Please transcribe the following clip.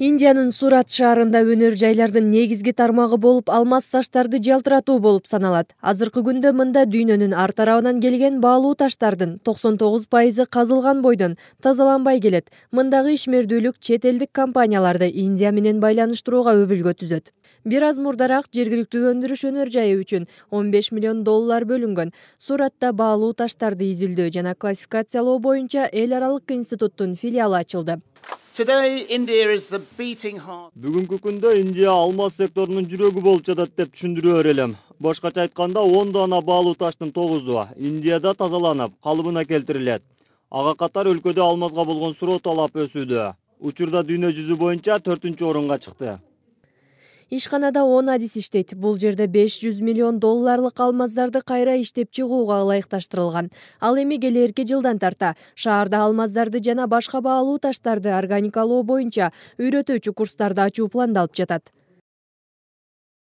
индиянын сурат шаарында өнөр жайлардын негизги тармагы болуп алмаз таштарды жалтыратуу болуп саналат азыркы күндө мында дүйнөнүн ар тарабынан келген баалуу таштардын токсон тогуз пайызы казылган бойдон тазаланбай келет мындагы ишмердүүлүк чет элдик компанияларды индия менен байланыштырууга өбөлгө түзөт бир аз мурдараак жергиликтүү өндүрүш өнөр жайы үчүн он беш миллион доллар бөлүнгөн суратта баалуу таштарды изилдөө жана классификациялоо боюнча эл аралык институттун филиалы ачылды бүгүнкү күндө индия алмаз секторунун жүрөгү болуп жатат деп түшүндүрүп элем башкача айтканда он даана баалуу таштын тогузу индияда тазаланып калыбына келтирилет ага катар өлкөдө алмазга болгон суроо талап өсүүдө учурда дүйнө жүзү боюнча төртүнчү орунга чыкты ишканада он адис иштейт бул жерде беш жүз миллион долларлык алмаздарды кайра иштеп чыгууга ылайыкташтырылган ал эми келээрки жылдан тарта шаарда алмаздарды жана башка баалуу таштарды органикалоо боюнча үйрөтүүчү курстарды ачуу пландалып жатат